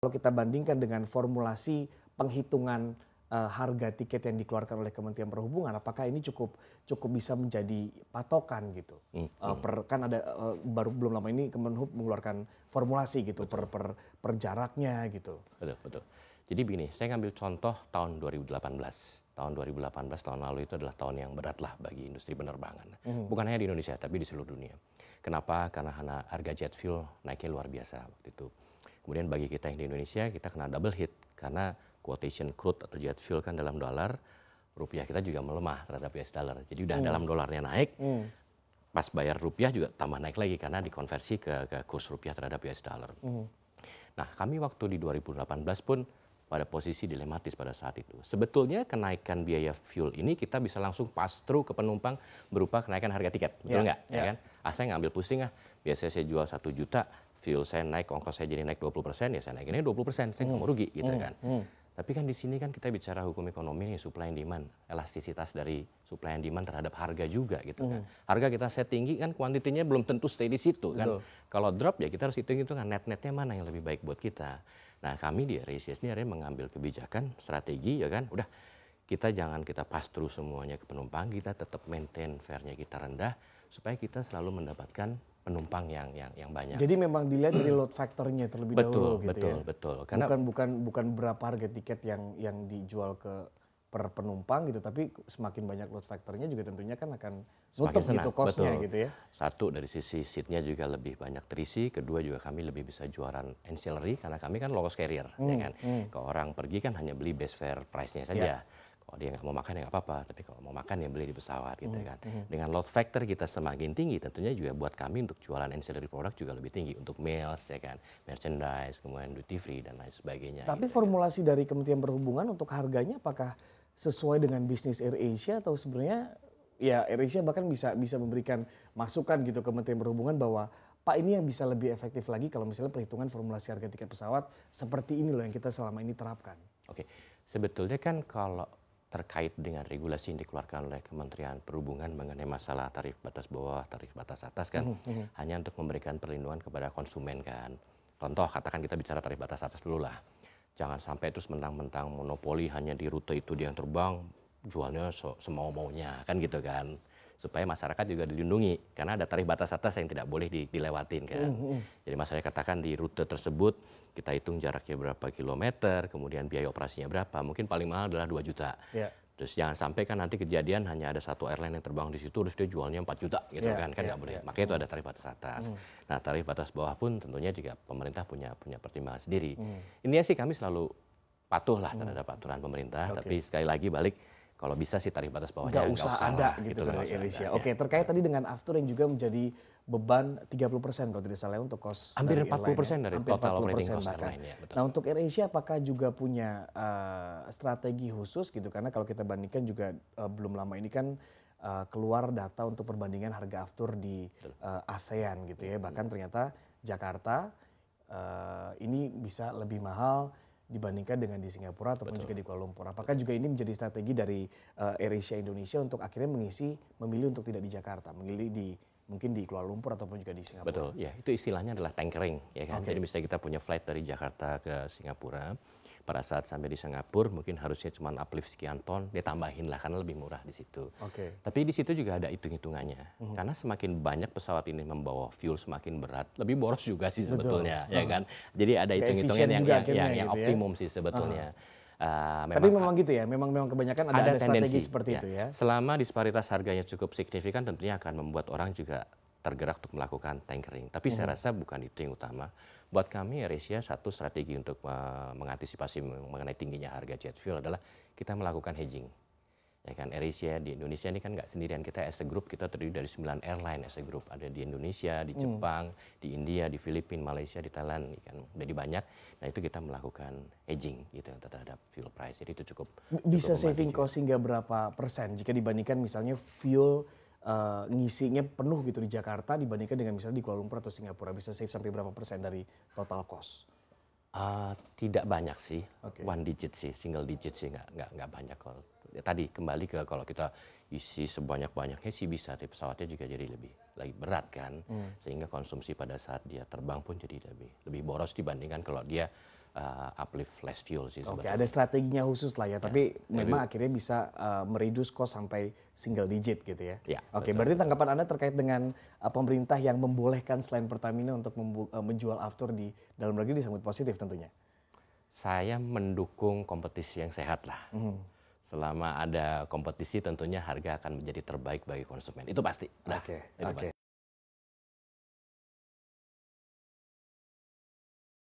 Kalau kita bandingkan dengan formulasi penghitungan uh, harga tiket yang dikeluarkan oleh Kementerian Perhubungan, apakah ini cukup cukup bisa menjadi patokan gitu? Hmm. Uh, per, kan ada uh, baru belum lama ini Kemenhub mengeluarkan formulasi gitu betul. per per per jaraknya gitu. Betul betul. Jadi begini, saya ngambil contoh tahun 2018. Tahun 2018 tahun lalu itu adalah tahun yang berat lah bagi industri penerbangan. Hmm. Bukan hanya di Indonesia tapi di seluruh dunia. Kenapa? Karena harga jet fuel naiknya luar biasa waktu itu Kemudian bagi kita yang di Indonesia, kita kena double hit karena quotation crude atau jet fuel kan dalam dolar, rupiah kita juga melemah terhadap US dollar. Jadi udah hmm. dalam dolarnya naik, hmm. pas bayar rupiah juga tambah naik lagi karena dikonversi ke, ke kurs rupiah terhadap US dollar. Hmm. Nah, kami waktu di 2018 pun pada posisi dilematis pada saat itu. Sebetulnya kenaikan biaya fuel ini kita bisa langsung pass through ke penumpang berupa kenaikan harga tiket, betul ya, nggak? Yeah, yeah. Ya kan? Ah saya ngambil pusing ah, biasanya saya jual satu juta, fuel saya naik, ongkos saya jadi naik 20%, ya saya naikinnya 20%, saya nggak mau hmm. rugi gitu hmm. kan. Hmm. Tapi kan di sini kan kita bicara hukum ekonomi nih supply and demand, elastisitas dari supply and demand terhadap harga juga gitu kan. Harga kita set tinggi kan kuantitinya belum tentu stay di situ kan. Kalau drop ya kita harus hitung itu kan net-netnya mana yang lebih baik buat kita. Nah kami di RCS ini akhirnya mengambil kebijakan strategi ya kan. Udah kita jangan kita pas through semuanya ke penumpang, kita tetap maintain fairnya kita rendah supaya kita selalu mendapatkan penumpang yang yang yang banyak. Jadi memang dilihat dari load factornya terlebih betul, dahulu gitu betul, ya. Betul, betul. Karena bukan bukan bukan berapa harga tiket yang yang dijual ke per penumpang gitu, tapi semakin banyak load factornya juga tentunya kan akan nutup gitu costnya gitu ya. Satu dari sisi seatnya juga lebih banyak terisi, kedua juga kami lebih bisa jualan ancillary karena kami kan low cost carrier, ya hmm, ya kan. Hmm. Ke orang pergi kan hanya beli base fare price-nya saja. Yeah kalau oh, dia nggak mau makan ya nggak apa-apa tapi kalau mau makan ya beli di pesawat gitu hmm, kan mm-hmm. dengan load factor kita semakin tinggi tentunya juga buat kami untuk jualan ancillary product juga lebih tinggi untuk meals ya kan merchandise kemudian duty free dan lain sebagainya tapi gitu, formulasi kan. dari Kementerian Perhubungan untuk harganya apakah sesuai dengan bisnis Air Asia atau sebenarnya ya Air Asia bahkan bisa bisa memberikan masukan gitu ke Kementerian Perhubungan bahwa Pak ini yang bisa lebih efektif lagi kalau misalnya perhitungan formulasi harga tiket pesawat seperti ini loh yang kita selama ini terapkan. Oke, sebetulnya kan kalau terkait dengan regulasi yang dikeluarkan oleh Kementerian Perhubungan mengenai masalah tarif batas bawah, tarif batas atas kan, mm-hmm. hanya untuk memberikan perlindungan kepada konsumen kan. Contoh katakan kita bicara tarif batas atas dulu lah. Jangan sampai terus mentang-mentang monopoli hanya di rute itu dia yang terbang, jualnya semau maunya kan gitu kan supaya masyarakat juga dilindungi karena ada tarif batas atas yang tidak boleh di, dilewatin kan. Mm -hmm. Jadi masyarakat katakan di rute tersebut kita hitung jaraknya berapa kilometer, kemudian biaya operasinya berapa. Mungkin paling mahal adalah 2 juta. Yeah. Terus jangan sampai kan nanti kejadian hanya ada satu airline yang terbang di situ terus dia jualnya 4 juta gitu yeah, kan kan ya, nggak yeah, boleh. Yeah. Makanya itu ada tarif batas atas. Mm. Nah, tarif batas bawah pun tentunya juga pemerintah punya punya pertimbangan sendiri. Mm. Ini sih kami selalu patuh lah terhadap hmm. aturan pemerintah, okay. tapi sekali lagi balik kalau bisa sih tarif batas bawahnya nggak usah, usah ada lah, gitu, gitu Indonesia. Kan ya, ya. ya, Oke, okay, terkait tadi dengan after yang juga menjadi beban 30% kalau tidak salah untuk cost hampir 40% persen dari hampir total operating cost bahkan. airline ya, Nah, untuk AirAsia apakah juga punya uh, strategi khusus gitu karena kalau kita bandingkan juga uh, belum lama ini kan uh, keluar data untuk perbandingan harga aftur di uh, ASEAN gitu ya. Hmm. Bahkan ternyata Jakarta uh, ini bisa lebih mahal dibandingkan dengan di Singapura ataupun Betul. juga di Kuala Lumpur. Apakah Betul. juga ini menjadi strategi dari uh, eh, AirAsia Indonesia untuk akhirnya mengisi memilih untuk tidak di Jakarta, memilih di mungkin di Kuala Lumpur ataupun juga di Singapura. Betul, ya itu istilahnya adalah tankering, ya kan. Okay. Jadi misalnya kita punya flight dari Jakarta ke Singapura, pada saat sampai di Singapura mungkin harusnya cuma uplift sekian ton, dia tambahin lah karena lebih murah di situ. Okay. Tapi di situ juga ada hitung-hitungannya. Mm-hmm. Karena semakin banyak pesawat ini membawa fuel semakin berat, lebih boros juga sih sebetulnya, Betul. ya mhm. kan? Jadi ada hitung-hitungan yang yang, yang, ya, yang gitu ya. optimum ya? sih sebetulnya. Uh-huh. Uh, memang, Tapi memang gitu ya, memang memang kebanyakan ada, ada, strategi tendensi, seperti ya. itu ya. Selama disparitas harganya cukup signifikan, tentunya akan membuat orang juga tergerak untuk melakukan tankering. Tapi hmm. saya mhm. rasa bukan itu yang utama. Buat kami Eresia satu strategi untuk uh, mengantisipasi mengenai tingginya harga jet fuel adalah kita melakukan hedging. Ya kan AirAsia di Indonesia ini kan nggak sendirian kita as a group kita terdiri dari 9 airline as a group ada di Indonesia, di hmm. Jepang, hmm. di India, di Filipina, Malaysia, di Thailand ya kan jadi banyak. Nah itu kita melakukan hedging gitu terhadap fuel price. Jadi itu cukup bisa cukup saving cost hingga berapa persen jika dibandingkan misalnya fuel uh, ngisinya penuh gitu di Jakarta dibandingkan dengan misalnya di Kuala Lumpur atau Singapura bisa save sampai berapa persen dari total cost? Uh, tidak banyak sih, okay. one digit sih, single digit sih nggak nggak nggak banyak kalau ya tadi kembali ke kalau kita isi sebanyak banyaknya sih bisa, tapi pesawatnya juga jadi lebih lagi berat kan, hmm. sehingga konsumsi pada saat dia terbang pun jadi lebih lebih boros dibandingkan kalau dia uh, uplift less fuel sih. Oke, okay, ada strateginya khusus lah ya, ya tapi yeah. memang akhirnya bisa uh, meredus cost sampai single digit gitu ya. Yeah, Oke, okay, berarti tanggapan Anda terkait dengan uh, pemerintah yang membolehkan selain Pertamina untuk uh, menjual after di dalam negeri disambut positif tentunya. Saya mendukung kompetisi yang sehat lah. Mm. Selama ada kompetisi tentunya harga akan menjadi terbaik bagi konsumen. Itu pasti. Nah, oke. Oke. okay,